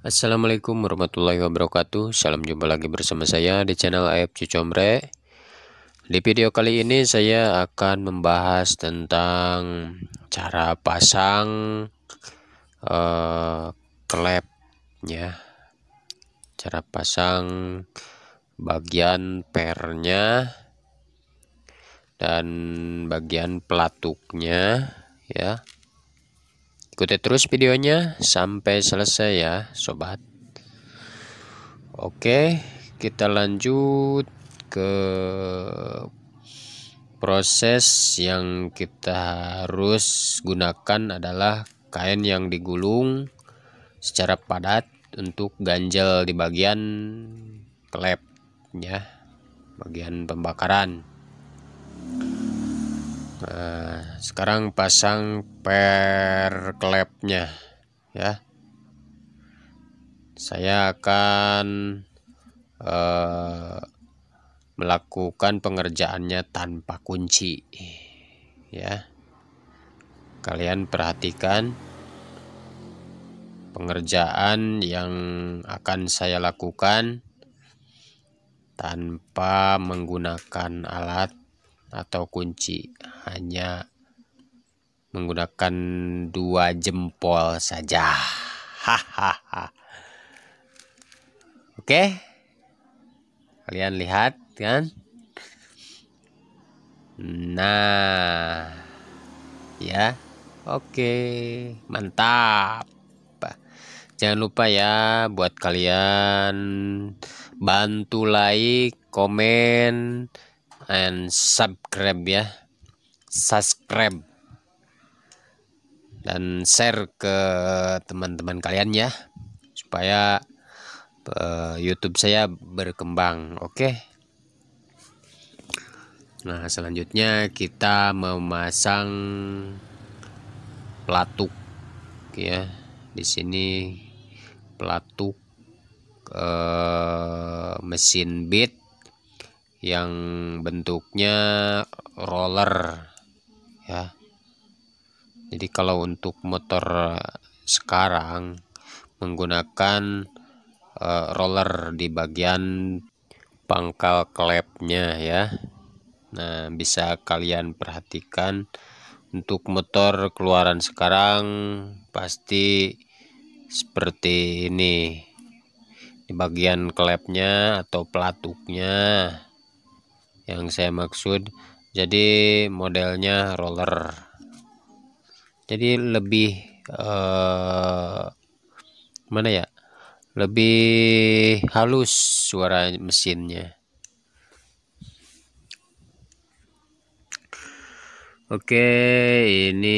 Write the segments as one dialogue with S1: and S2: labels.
S1: Assalamualaikum warahmatullahi wabarakatuh Salam jumpa lagi bersama saya di channel AF Cucombre Di video kali ini saya akan membahas tentang cara pasang uh, ya cara pasang bagian pernya dan bagian pelatuknya ya ikuti terus videonya sampai selesai ya sobat oke kita lanjut ke proses yang kita harus gunakan adalah kain yang digulung secara padat untuk ganjel di bagian klep ya bagian pembakaran nah, sekarang pasang per klepnya ya saya akan eh, melakukan pengerjaannya tanpa kunci ya kalian perhatikan pengerjaan yang akan saya lakukan tanpa menggunakan alat atau kunci hanya menggunakan dua jempol saja hahaha oke kalian lihat kan nah ya oke mantap Jangan lupa ya buat kalian bantu like, komen, and subscribe ya. Subscribe. Dan share ke teman-teman kalian ya supaya uh, YouTube saya berkembang. Oke. Okay? Nah, selanjutnya kita memasang pelatuk ya. Di sini pelatuk e, mesin bit yang bentuknya roller ya jadi kalau untuk motor sekarang menggunakan e, roller di bagian pangkal klepnya ya nah bisa kalian perhatikan untuk motor keluaran sekarang pasti seperti ini di bagian klepnya atau pelatuknya yang saya maksud jadi modelnya roller jadi lebih eh, mana ya lebih halus suara mesinnya Oke, ini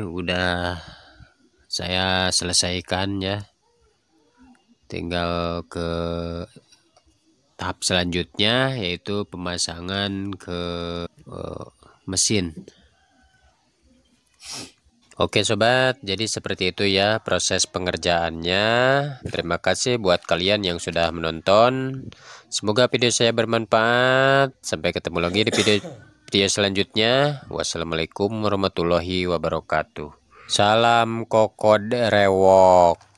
S1: udah saya selesaikan ya tinggal ke tahap selanjutnya yaitu pemasangan ke uh, mesin Oke sobat, jadi seperti itu ya proses pengerjaannya. Terima kasih buat kalian yang sudah menonton. Semoga video saya bermanfaat. Sampai ketemu lagi di video video selanjutnya. Wassalamualaikum warahmatullahi wabarakatuh. Salam kokod rewok.